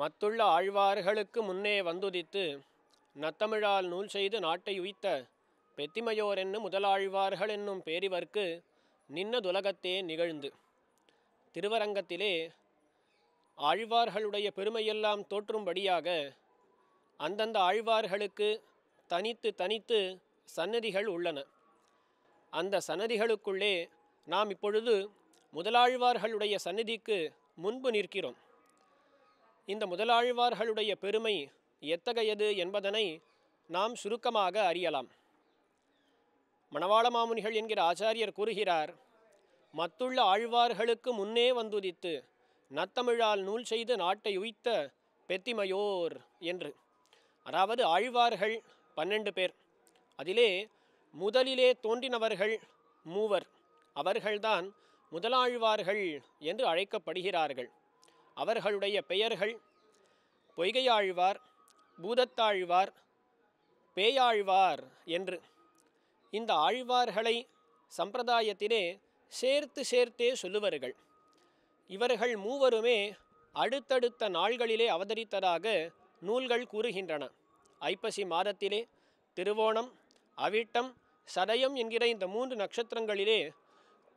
மத்துள்ள ஆழ்வார்களுக்கு முன்னே வந்துதித்து நத்தமிழால் நூல் செய்து நாட்டை உய்த்த பெத்திமையோர் என்னும் முதலாழ்வார்கள் என்னும் பேரிவர்க்கு நின்ன துலகத்தே நிகழ்ந்து திருவரங்கத்திலே ஆழ்வார்களுடைய பெருமையெல்லாம் தோற்றும்படியாக அந்தந்த ஆழ்வார்களுக்கு தனித்து தனித்து சன்னதிகள் உள்ளன அந்த சன்னதிகளுக்குள்ளே நாம் இப்பொழுது முதலாழ்வார்களுடைய சன்னதிக்கு முன்பு நிற்கிறோம் இந்த முதலாழ்வார்களுடைய பெருமை எத்தகையது என்பதனை நாம் சுருக்கமாக அறியலாம் மணவாள மாமுனிகள் என்கிற ஆச்சாரியர் கூறுகிறார் மத்துள்ள ஆழ்வார்களுக்கு முன்னே வந்துதித்து நத்தமிழால் நூல் செய்து நாட்டை உய்த்த பெத்திமையோர் என்று அதாவது ஆழ்வார்கள் பன்னெண்டு பேர் அதிலே முதலிலே தோன்றினவர்கள் மூவர் அவர்கள்தான் முதலாழ்வார்கள் என்று அழைக்கப்படுகிறார்கள் அவர்களுடைய பெயர்கள் பொய்கையாழ்வார் பூதத்தாழ்வார் பேயாழ்வார் என்று இந்த ஆழ்வார்களை சம்பிரதாயத்திலே சேர்த்து சேர்த்தே சொல்லுவார்கள் இவர்கள் மூவருமே அடுத்தடுத்த நாள்களிலே அவதரித்ததாக நூல்கள் கூறுகின்றன ஐப்பசி மாதத்திலே திருவோணம் அவிட்டம் சதயம் என்கிற இந்த மூன்று நட்சத்திரங்களிலே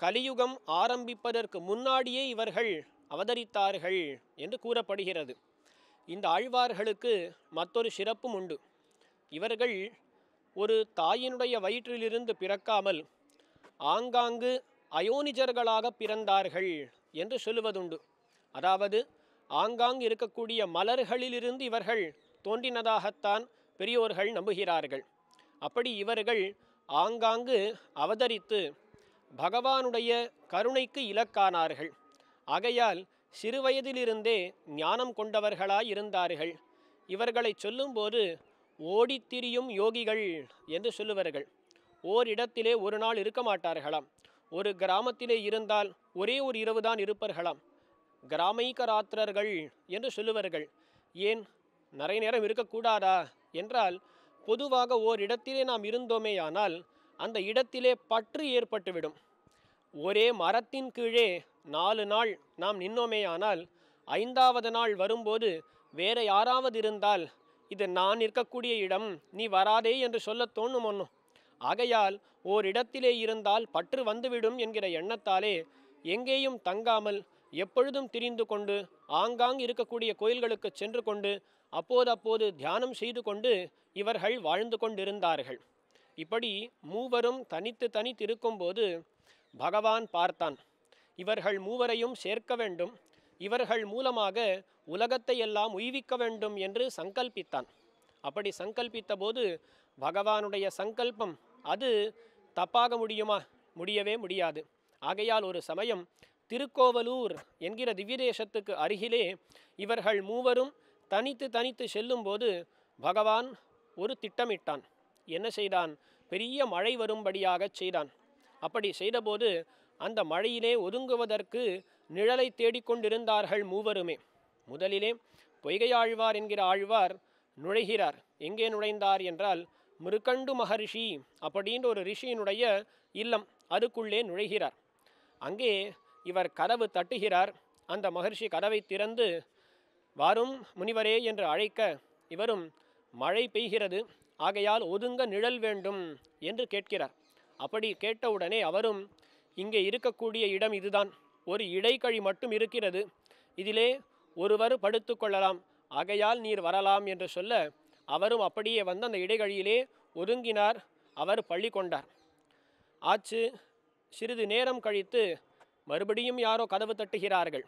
கலியுகம் ஆரம்பிப்பதற்கு முன்னாடியே இவர்கள் அவதரித்தார்கள் என்று கூறப்படுகிறது இந்த ஆழ்வார்களுக்கு மற்றொரு சிறப்பும் உண்டு இவர்கள் ஒரு தாயினுடைய வயிற்றிலிருந்து பிறக்காமல் ஆங்காங்கு அயோனிஜர்களாக பிறந்தார்கள் என்று சொல்லுவதுண்டு அதாவது ஆங்காங்கு இருக்கக்கூடிய மலர்களிலிருந்து இவர்கள் தோன்றினதாகத்தான் பெரியோர்கள் நம்புகிறார்கள் அப்படி இவர்கள் ஆங்காங்கு அவதரித்து பகவானுடைய கருணைக்கு இலக்கானார்கள் ஆகையால் சிறுவயதிலிருந்தே ஞானம் கொண்டவர்களாயிருந்தார்கள் இவர்களை சொல்லும்போது ஓடித்திரியும் யோகிகள் என்று சொல்லுவார்கள் ஓரிடத்திலே ஒரு நாள் இருக்க மாட்டார்களாம் ஒரு கிராமத்திலே இருந்தால் ஒரே ஒரு இரவு தான் இருப்பார்களாம் கிராமைகராத்திரர்கள் என்று சொல்லுவார்கள் ஏன் நிறைய நேரம் இருக்கக்கூடாதா என்றால் பொதுவாக ஓரிடத்திலே நாம் இருந்தோமேயானால் அந்த இடத்திலே பற்று ஏற்பட்டுவிடும் ஒரே மரத்தின் கீழே நாலு நாள் நாம் நின்னோமேயானால் ஐந்தாவது நாள் வரும்போது வேற யாராவது இருந்தால் இது நான் இருக்கக்கூடிய இடம் நீ வராதே என்று சொல்லத் தோணும் ஒன்றும் ஆகையால் ஓரிடத்திலே இருந்தால் பற்று வந்துவிடும் என்கிற எண்ணத்தாலே எங்கேயும் தங்காமல் எப்பொழுதும் திரிந்து கொண்டு ஆங்காங் இருக்கக்கூடிய கோயில்களுக்கு சென்று கொண்டு அப்போது அப்போது தியானம் செய்து கொண்டு இவர்கள் வாழ்ந்து கொண்டிருந்தார்கள் இப்படி மூவரும் தனித்து தனித்திருக்கும்போது பகவான் பார்த்தான் இவர்கள் மூவரையும் சேர்க்க வேண்டும் இவர்கள் மூலமாக உலகத்தை எல்லாம் உய்விக்க வேண்டும் என்று சங்கல்பித்தான் அப்படி சங்கல்பித்த போது பகவானுடைய சங்கல்பம் அது தப்பாக முடியுமா முடியவே முடியாது ஆகையால் ஒரு சமயம் திருக்கோவலூர் என்கிற திவ்யதேசத்துக்கு அருகிலே இவர்கள் மூவரும் தனித்து தனித்து செல்லும்போது பகவான் ஒரு திட்டமிட்டான் என்ன செய்தான் பெரிய மழை வரும்படியாகச் செய்தான் அப்படி செய்தபோது அந்த மழையிலே ஒதுங்குவதற்கு நிழலை தேடிக்கொண்டிருந்தார்கள் மூவருமே முதலிலே பொய்கையாழ்வார் என்கிற ஆழ்வார் நுழைகிறார் எங்கே நுழைந்தார் என்றால் மிருகண்டு மகரிஷி அப்படின்ற ஒரு ரிஷியினுடைய இல்லம் அதுக்குள்ளே நுழைகிறார் அங்கே இவர் கதவு தட்டுகிறார் அந்த மகர்ஷி கதவை திறந்து வாரும் முனிவரே என்று அழைக்க இவரும் மழை பெய்கிறது ஆகையால் ஒதுங்க நிழல் வேண்டும் என்று கேட்கிறார் அப்படி கேட்டவுடனே அவரும் இங்கே இருக்கக்கூடிய இடம் இதுதான் ஒரு இடைக்கழி மட்டும் இருக்கிறது இதிலே ஒருவர் படுத்து கொள்ளலாம் ஆகையால் நீர் வரலாம் என்று சொல்ல அவரும் அப்படியே வந்து அந்த இடைகழியிலே ஒதுங்கினார் அவர் பள்ளி கொண்டார் ஆச்சு சிறிது நேரம் கழித்து மறுபடியும் யாரோ கதவு தட்டுகிறார்கள்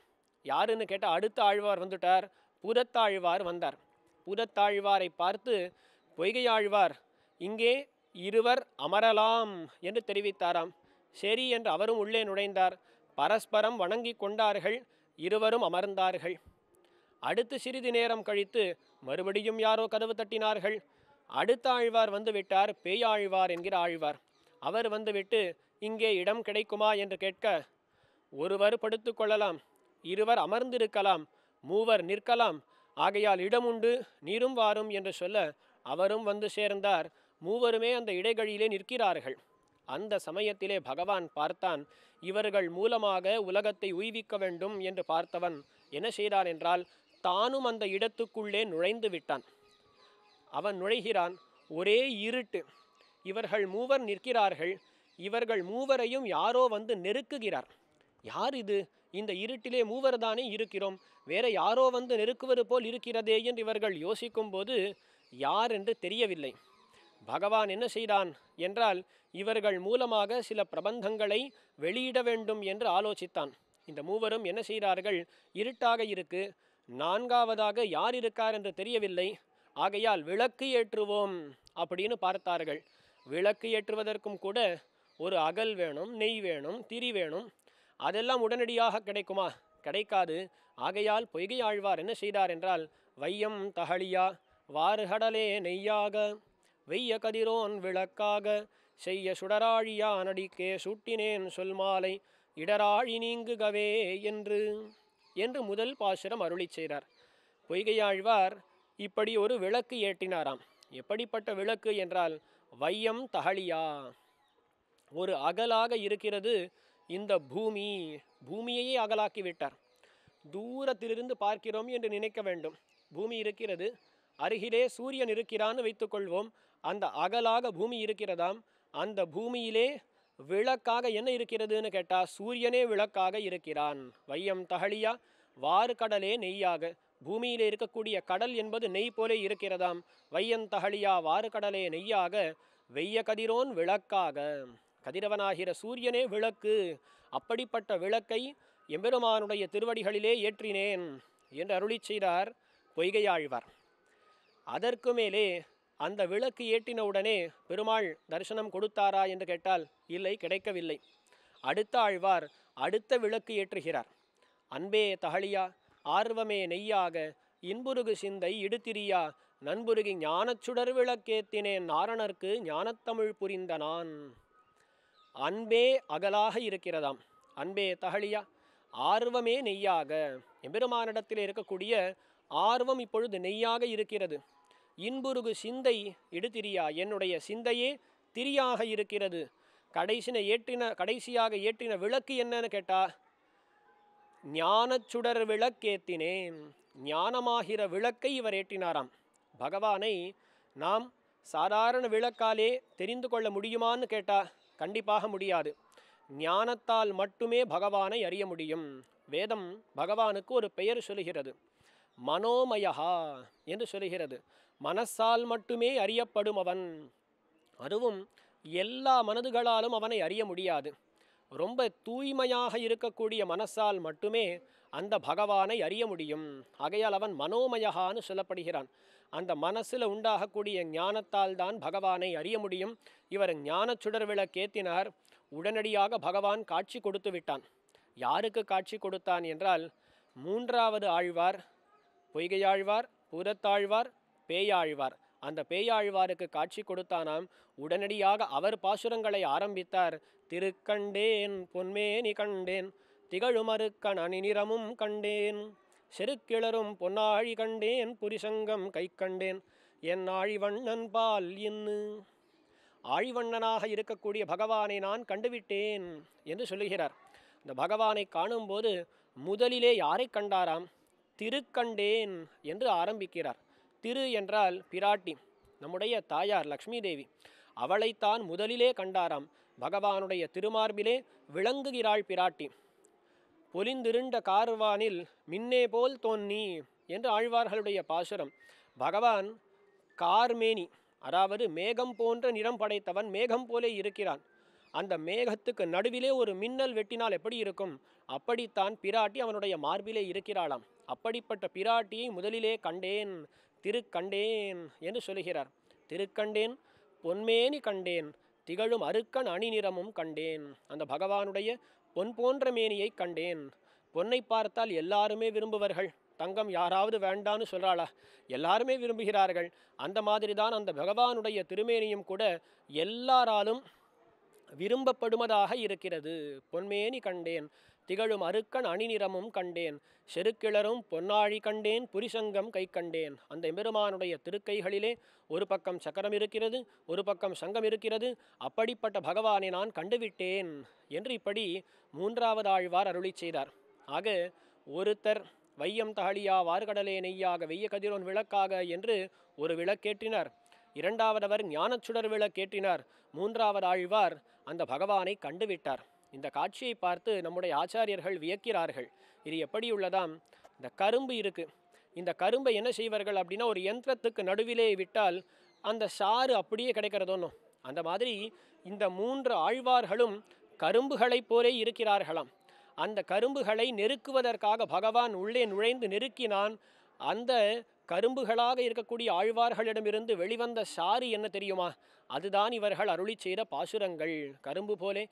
யாருன்னு கேட்டால் அடுத்த ஆழ்வார் வந்துட்டார் புறத்தாழ்வார் வந்தார் பூதத்தாழ்வாரை பார்த்து பொய்கையாழ்வார் இங்கே இருவர் அமரலாம் என்று தெரிவித்தாராம் சரி என்று அவரும் உள்ளே நுழைந்தார் பரஸ்பரம் வணங்கி கொண்டார்கள் இருவரும் அமர்ந்தார்கள் அடுத்து சிறிது நேரம் கழித்து மறுபடியும் யாரோ கதவு தட்டினார்கள் அடுத்த ஆழ்வார் வந்துவிட்டார் பேயாழ்வார் என்கிற ஆழ்வார் அவர் வந்துவிட்டு இங்கே இடம் கிடைக்குமா என்று கேட்க ஒருவர் படுத்து கொள்ளலாம் இருவர் அமர்ந்திருக்கலாம் மூவர் நிற்கலாம் ஆகையால் இடம் உண்டு நீரும் வாரும் என்று சொல்ல அவரும் வந்து சேர்ந்தார் மூவருமே அந்த இடைகளிலே நிற்கிறார்கள் அந்த சமயத்திலே பகவான் பார்த்தான் இவர்கள் மூலமாக உலகத்தை உய்விக்க வேண்டும் என்று பார்த்தவன் என்ன செய்தான் என்றால் தானும் அந்த இடத்துக்குள்ளே நுழைந்து விட்டான் அவன் நுழைகிறான் ஒரே இருட்டு இவர்கள் மூவர் நிற்கிறார்கள் இவர்கள் மூவரையும் யாரோ வந்து நெருக்குகிறார் யார் இது இந்த இருட்டிலே மூவர் தானே இருக்கிறோம் வேற யாரோ வந்து நெருக்குவது போல் இருக்கிறதே என்று இவர்கள் யோசிக்கும் போது யார் என்று தெரியவில்லை பகவான் என்ன செய்தான் என்றால் இவர்கள் மூலமாக சில பிரபந்தங்களை வெளியிட வேண்டும் என்று ஆலோசித்தான் இந்த மூவரும் என்ன செய்கிறார்கள் இருட்டாக இருக்கு நான்காவதாக யார் இருக்கார் என்று தெரியவில்லை ஆகையால் விளக்கு ஏற்றுவோம் அப்படின்னு பார்த்தார்கள் விளக்கு ஏற்றுவதற்கும் கூட ஒரு அகல் வேணும் நெய் வேணும் திரி வேணும் அதெல்லாம் உடனடியாக கிடைக்குமா கிடைக்காது ஆகையால் பொய்கை ஆழ்வார் என்ன செய்தார் என்றால் வையம் தகழியா வாறுகடலே நெய்யாக வெய்ய கதிரோன் விளக்காக செய்ய சுடராழியா நடிக்கே சூட்டினேன் சொல்மாலை இடராழி நீங்குகவே என்று என்று முதல் பாசுரம் அருளி செய்தார் பொய்கையாழ்வார் இப்படி ஒரு விளக்கு ஏட்டினாராம் எப்படிப்பட்ட விளக்கு என்றால் வையம் தகழியா ஒரு அகலாக இருக்கிறது இந்த பூமி பூமியையே அகலாக்கி விட்டார் தூரத்திலிருந்து பார்க்கிறோம் என்று நினைக்க வேண்டும் பூமி இருக்கிறது அருகிலே சூரியன் இருக்கிறான்னு வைத்துக்கொள்வோம் அந்த அகலாக பூமி இருக்கிறதாம் அந்த பூமியிலே விளக்காக என்ன இருக்கிறதுன்னு கேட்டால் சூரியனே விளக்காக இருக்கிறான் வையம் தகழியா வாறு கடலே நெய்யாக பூமியில் இருக்கக்கூடிய கடல் என்பது நெய் போலே இருக்கிறதாம் வையம் தகழியா வாறு கடலே நெய்யாக வெய்ய கதிரோன் விளக்காக கதிரவனாகிற சூரியனே விளக்கு அப்படிப்பட்ட விளக்கை எம்பெருமானுடைய திருவடிகளிலே ஏற்றினேன் என்று அருளி செய்தார் பொய்கையாழ்வார் அதற்கு மேலே அந்த விளக்கு ஏற்றின உடனே பெருமாள் தரிசனம் கொடுத்தாரா என்று கேட்டால் இல்லை கிடைக்கவில்லை அடுத்த ஆழ்வார் அடுத்த விளக்கு ஏற்றுகிறார் அன்பே தகழியா ஆர்வமே நெய்யாக இன்புருகு சிந்தை இடுத்திரியா நண்புருகி ஞானச்சுடர் விளக்கேத்தினேன் நாரணர்க்கு ஞானத்தமிழ் புரிந்த நான் அன்பே அகலாக இருக்கிறதாம் அன்பே தகழியா ஆர்வமே நெய்யாக எம்பெருமானிடத்தில் இருக்கக்கூடிய ஆர்வம் இப்பொழுது நெய்யாக இருக்கிறது இன்புருகு சிந்தை இடுதிரியா என்னுடைய சிந்தையே திரியாக இருக்கிறது கடைசின ஏற்றின கடைசியாக ஏற்றின விளக்கு என்னன்னு கேட்டா ஞானச்சுடர் விளக்கேத்தினேன் ஞானமாகிற விளக்கை இவர் ஏற்றினாராம் பகவானை நாம் சாதாரண விளக்காலே தெரிந்து கொள்ள முடியுமான்னு கேட்டா கண்டிப்பாக முடியாது ஞானத்தால் மட்டுமே பகவானை அறிய முடியும் வேதம் பகவானுக்கு ஒரு பெயர் சொல்கிறது மனோமயா என்று சொல்கிறது மனசால் மட்டுமே அறியப்படும் அவன் அதுவும் எல்லா மனதுகளாலும் அவனை அறிய முடியாது ரொம்ப தூய்மையாக இருக்கக்கூடிய மனசால் மட்டுமே அந்த பகவானை அறிய முடியும் ஆகையால் அவன் மனோமயகான்னு சொல்லப்படுகிறான் அந்த மனசில் உண்டாகக்கூடிய ஞானத்தால் தான் பகவானை அறிய முடியும் இவர் ஞான சுடர் விளக்கேத்தினார் உடனடியாக பகவான் காட்சி கொடுத்து விட்டான் யாருக்கு காட்சி கொடுத்தான் என்றால் மூன்றாவது ஆழ்வார் பொய்கையாழ்வார் பூதத்தாழ்வார் பேயாழ்வார் அந்த பேயாழ்வாருக்கு காட்சி கொடுத்தானாம் உடனடியாக அவர் பாசுரங்களை ஆரம்பித்தார் திருக்கண்டேன் பொன்மேனி கண்டேன் திகழுமறு கணனி நிறமும் கண்டேன் செருக்கிளரும் பொன்னாழி கண்டேன் புரிசங்கம் கை கண்டேன் என் ஆழிவண்ணன் பால் இன்னு ஆழிவண்ணனாக இருக்கக்கூடிய பகவானை நான் கண்டுவிட்டேன் என்று சொல்லுகிறார் இந்த பகவானை காணும்போது முதலிலே யாரை கண்டாராம் திருக்கண்டேன் என்று ஆரம்பிக்கிறார் திரு என்றால் பிராட்டி நம்முடைய தாயார் லக்ஷ்மி தேவி அவளைத்தான் முதலிலே கண்டாராம் பகவானுடைய திருமார்பிலே விளங்குகிறாள் பிராட்டி பொலிந்திருண்ட கார்வானில் மின்னே போல் தோன்னி என்று ஆழ்வார்களுடைய பாசுரம் பகவான் கார்மேனி அதாவது மேகம் போன்ற நிறம் படைத்தவன் மேகம் போலே இருக்கிறான் அந்த மேகத்துக்கு நடுவிலே ஒரு மின்னல் வெட்டினால் எப்படி இருக்கும் அப்படித்தான் பிராட்டி அவனுடைய மார்பிலே இருக்கிறாளாம் அப்படிப்பட்ட பிராட்டியை முதலிலே கண்டேன் திருக்கண்டேன் என்று சொல்கிறார் திருக்கண்டேன் பொன்மேனி கண்டேன் திகழும் அருக்கன் நிறமும் கண்டேன் அந்த பகவானுடைய பொன் போன்ற மேனியை கண்டேன் பொன்னை பார்த்தால் எல்லாருமே விரும்புவார்கள் தங்கம் யாராவது வேண்டான்னு சொல்கிறாளா எல்லாருமே விரும்புகிறார்கள் அந்த மாதிரி தான் அந்த பகவானுடைய திருமேனியும் கூட எல்லாராலும் விரும்பப்படுவதாக இருக்கிறது பொன்மேனி கண்டேன் திகழும் அருக்கன் நிறமும் கண்டேன் செருக்கிளரும் பொன்னாழி கண்டேன் புரிசங்கம் கை கண்டேன் அந்த எம்பெருமானுடைய திருக்கைகளிலே ஒரு பக்கம் சக்கரம் இருக்கிறது ஒரு பக்கம் சங்கம் இருக்கிறது அப்படிப்பட்ட பகவானை நான் கண்டுவிட்டேன் என்று இப்படி மூன்றாவது ஆழ்வார் அருளி செய்தார் ஆக ஒருத்தர் வையம் தகழியா வார்கடலே நெய்யாக வெய்ய கதிரோன் விளக்காக என்று ஒரு விளக்கேற்றினார் இரண்டாவதவர் ஞானச்சுடர் விளக்கேற்றினார் மூன்றாவது ஆழ்வார் அந்த பகவானை கண்டுவிட்டார் இந்த காட்சியை பார்த்து நம்முடைய ஆச்சாரியர்கள் வியக்கிறார்கள் இது எப்படி உள்ளதாம் இந்த கரும்பு இருக்குது இந்த கரும்பை என்ன செய்வார்கள் அப்படின்னா ஒரு யந்திரத்துக்கு நடுவிலே விட்டால் அந்த சாறு அப்படியே கிடைக்கிறதோனும் அந்த மாதிரி இந்த மூன்று ஆழ்வார்களும் கரும்புகளைப் போலே இருக்கிறார்களாம் அந்த கரும்புகளை நெருக்குவதற்காக பகவான் உள்ளே நுழைந்து நெருக்கினான் அந்த கரும்புகளாக இருக்கக்கூடிய ஆழ்வார்களிடமிருந்து வெளிவந்த சாறு என்ன தெரியுமா அதுதான் இவர்கள் அருளி செய்த பாசுரங்கள் கரும்பு போலே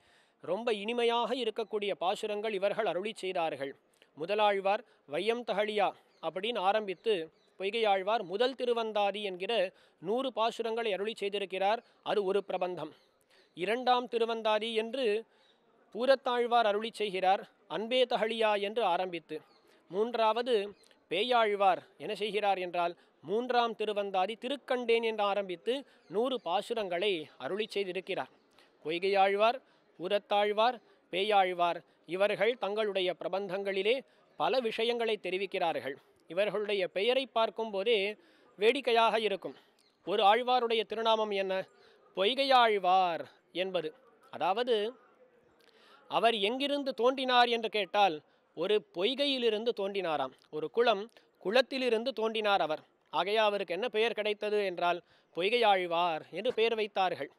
ரொம்ப இனிமையாக இருக்கக்கூடிய பாசுரங்கள் இவர்கள் அருளி செய்தார்கள் முதலாழ்வார் வையம் தகழியா அப்படின்னு ஆரம்பித்து பொய்கையாழ்வார் முதல் திருவந்தாதி என்கிற நூறு பாசுரங்களை அருளி செய்திருக்கிறார் அது ஒரு பிரபந்தம் இரண்டாம் திருவந்தாதி என்று பூரத்தாழ்வார் அருளி செய்கிறார் அன்பே தகழியா என்று ஆரம்பித்து மூன்றாவது பேயாழ்வார் என்ன செய்கிறார் என்றால் மூன்றாம் திருவந்தாதி திருக்கண்டேன் என்று ஆரம்பித்து நூறு பாசுரங்களை அருளி செய்திருக்கிறார் பொய்கையாழ்வார் உரத்தாழ்வார் பேயாழ்வார் இவர்கள் தங்களுடைய பிரபந்தங்களிலே பல விஷயங்களை தெரிவிக்கிறார்கள் இவர்களுடைய பெயரை பார்க்கும்போதே வேடிக்கையாக இருக்கும் ஒரு ஆழ்வாருடைய திருநாமம் என்ன பொய்கையாழ்வார் என்பது அதாவது அவர் எங்கிருந்து தோன்றினார் என்று கேட்டால் ஒரு பொய்கையிலிருந்து தோன்றினாராம் ஒரு குளம் குளத்திலிருந்து தோன்றினார் அவர் ஆகையா அவருக்கு என்ன பெயர் கிடைத்தது என்றால் பொய்கையாழ்வார் என்று பெயர் வைத்தார்கள்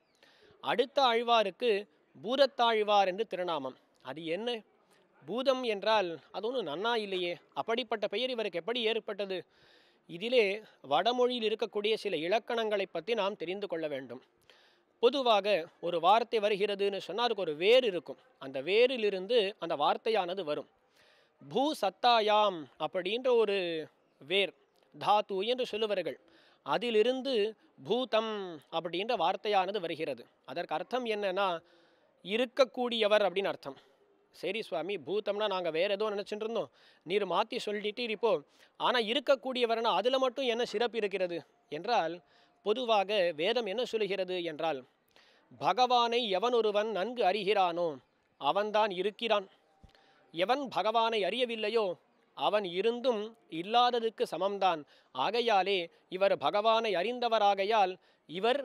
அடுத்த ஆழ்வாருக்கு பூதத்தாழ்வார் என்று திருநாமம் அது என்ன பூதம் என்றால் அது ஒன்றும் நன்னா இல்லையே அப்படிப்பட்ட பெயர் இவருக்கு எப்படி ஏற்பட்டது இதிலே வடமொழியில் இருக்கக்கூடிய சில இலக்கணங்களை பற்றி நாம் தெரிந்து கொள்ள வேண்டும் பொதுவாக ஒரு வார்த்தை வருகிறதுன்னு சொன்னால் அதுக்கு ஒரு வேர் இருக்கும் அந்த வேரிலிருந்து அந்த வார்த்தையானது வரும் பூ சத்தாயாம் அப்படின்ற ஒரு வேர் தாத்து என்று சொல்லுவார்கள் அதிலிருந்து பூதம் அப்படின்ற வார்த்தையானது வருகிறது அதற்கு அர்த்தம் என்னன்னா இருக்கக்கூடியவர் அப்படின்னு அர்த்தம் சரி சுவாமி பூத்தம்னா நாங்கள் வேறு ஏதோ நினச்சிட்டு இருந்தோம் நீர் மாற்றி சொல்லிட்டு இருப்போம் ஆனால் இருக்கக்கூடியவர்னா அதில் மட்டும் என்ன சிறப்பு இருக்கிறது என்றால் பொதுவாக வேதம் என்ன சொல்கிறது என்றால் பகவானை எவன் ஒருவன் நன்கு அறிகிறானோ அவன்தான் இருக்கிறான் எவன் பகவானை அறியவில்லையோ அவன் இருந்தும் இல்லாததுக்கு சமம்தான் ஆகையாலே இவர் பகவானை அறிந்தவராகையால் இவர்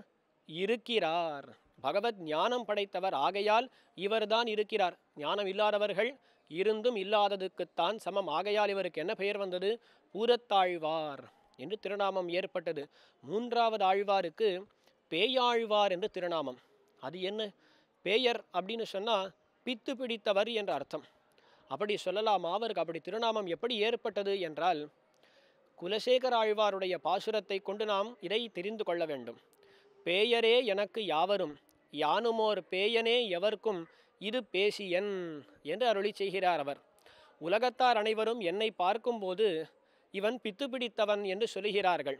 இருக்கிறார் பகவத் ஞானம் படைத்தவர் ஆகையால் இவர்தான் இருக்கிறார் ஞானம் இல்லாதவர்கள் இருந்தும் இல்லாததுக்குத்தான் சமம் ஆகையால் இவருக்கு என்ன பெயர் வந்தது பூரத்தாழ்வார் என்று திருநாமம் ஏற்பட்டது மூன்றாவது ஆழ்வாருக்கு பேயாழ்வார் என்று திருநாமம் அது என்ன பேயர் அப்படின்னு சொன்னால் பித்து பிடித்தவர் என்ற அர்த்தம் அப்படி சொல்லலாம் அவருக்கு அப்படி திருநாமம் எப்படி ஏற்பட்டது என்றால் குலசேகர ஆழ்வாருடைய பாசுரத்தை கொண்டு நாம் இதை தெரிந்து கொள்ள வேண்டும் பேயரே எனக்கு யாவரும் யானுமோர் பேயனே எவர்க்கும் இது பேசியன் என்று அருளி செய்கிறார் அவர் உலகத்தார் அனைவரும் என்னை பார்க்கும்போது இவன் பித்து பிடித்தவன் என்று சொல்லுகிறார்கள்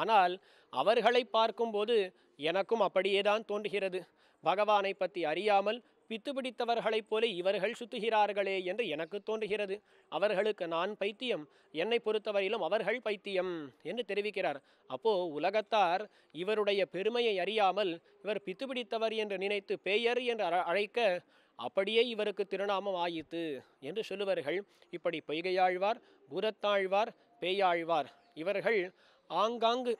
ஆனால் அவர்களை பார்க்கும்போது எனக்கும் அப்படியேதான் தோன்றுகிறது பகவானை பற்றி அறியாமல் பித்து பிடித்தவர்களைப் போல இவர்கள் சுத்துகிறார்களே என்று எனக்கு தோன்றுகிறது அவர்களுக்கு நான் பைத்தியம் என்னை பொறுத்தவரையிலும் அவர்கள் பைத்தியம் என்று தெரிவிக்கிறார் அப்போ உலகத்தார் இவருடைய பெருமையை அறியாமல் இவர் பித்து பிடித்தவர் என்று நினைத்து பேயர் என்று அழைக்க அப்படியே இவருக்கு திருநாமம் ஆயித்து என்று சொல்லுவார்கள் இப்படி பொய்கையாழ்வார் பூரத்தாழ்வார் பேயாழ்வார் இவர்கள் ஆங்காங்கு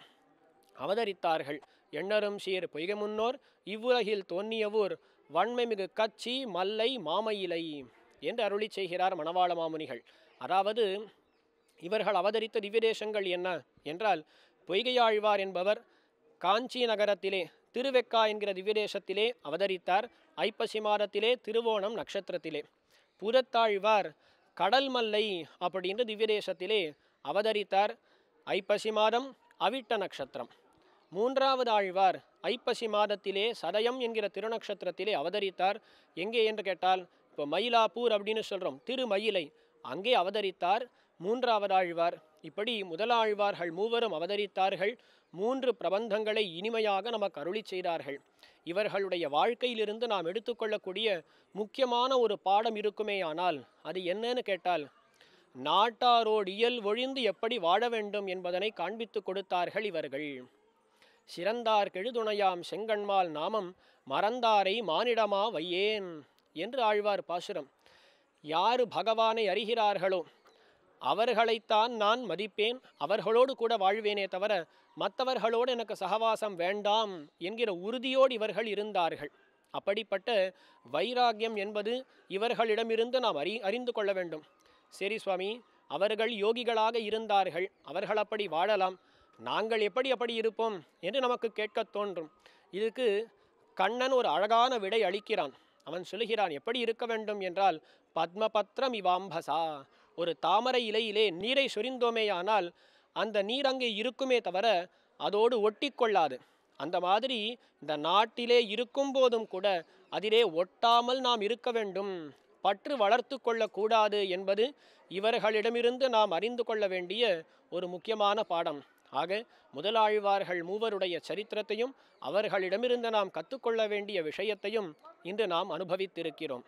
அவதரித்தார்கள் எண்ணரும் சீர் பொய்கை முன்னோர் இவ்வுலகில் தோன்றியவூர் வன்மைமிகு கச்சி மல்லை மாமையிலை என்று அருளி செய்கிறார் மணவாள மாமுனிகள் அதாவது இவர்கள் அவதரித்த திவ்யதேசங்கள் என்ன என்றால் பொய்கையாழ்வார் என்பவர் காஞ்சி நகரத்திலே திருவெக்கா என்கிற திவ்யதேசத்திலே அவதரித்தார் ஐப்பசி மாதத்திலே திருவோணம் நட்சத்திரத்திலே புதத்தாழ்வார் கடல் மல்லை அப்படின்ற திவ்யதேசத்திலே அவதரித்தார் ஐப்பசி மாதம் அவிட்ட நட்சத்திரம் மூன்றாவது ஆழ்வார் ஐப்பசி மாதத்திலே சதயம் என்கிற திருநக்ஷத்திரத்திலே அவதரித்தார் எங்கே என்று கேட்டால் இப்போ மயிலாப்பூர் அப்படின்னு சொல்கிறோம் திருமயிலை அங்கே அவதரித்தார் மூன்றாவது ஆழ்வார் இப்படி முதலாழ்வார்கள் மூவரும் அவதரித்தார்கள் மூன்று பிரபந்தங்களை இனிமையாக நமக்கு அருளி செய்தார்கள் இவர்களுடைய வாழ்க்கையிலிருந்து நாம் எடுத்துக்கொள்ளக்கூடிய முக்கியமான ஒரு பாடம் இருக்குமே ஆனால் அது என்னன்னு கேட்டால் நாட்டாரோடு இயல் ஒழிந்து எப்படி வாழ வேண்டும் என்பதனை காண்பித்து கொடுத்தார்கள் இவர்கள் சிறந்தார் கெழுதுணையாம் செங்கண்மால் நாமம் மறந்தாரை மானிடமா வையேன் என்று ஆழ்வார் பாசுரம் யார் பகவானை அறிகிறார்களோ அவர்களைத்தான் நான் மதிப்பேன் அவர்களோடு கூட வாழ்வேனே தவிர மற்றவர்களோடு எனக்கு சகவாசம் வேண்டாம் என்கிற உறுதியோடு இவர்கள் இருந்தார்கள் அப்படிப்பட்ட வைராகியம் என்பது இவர்களிடமிருந்து நாம் அறி அறிந்து கொள்ள வேண்டும் சரி சுவாமி அவர்கள் யோகிகளாக இருந்தார்கள் அவர்கள் அப்படி வாழலாம் நாங்கள் எப்படி அப்படி இருப்போம் என்று நமக்கு கேட்க தோன்றும் இதுக்கு கண்ணன் ஒரு அழகான விடை அளிக்கிறான் அவன் சொல்லுகிறான் எப்படி இருக்க வேண்டும் என்றால் பத்மபத்ரம் இவாம்பசா ஒரு தாமரை இலையிலே நீரை சொரிந்தோமேயானால் அந்த நீர் அங்கே இருக்குமே தவிர அதோடு ஒட்டி கொள்ளாது அந்த மாதிரி இந்த நாட்டிலே இருக்கும் போதும் கூட அதிலே ஒட்டாமல் நாம் இருக்க வேண்டும் பற்று வளர்த்து கொள்ளக்கூடாது என்பது இவர்களிடமிருந்து நாம் அறிந்து கொள்ள வேண்டிய ஒரு முக்கியமான பாடம் ஆக முதலாழ்வார்கள் மூவருடைய சரித்திரத்தையும் அவர்களிடமிருந்து நாம் கற்றுக்கொள்ள வேண்டிய விஷயத்தையும் இன்று நாம் அனுபவித்திருக்கிறோம்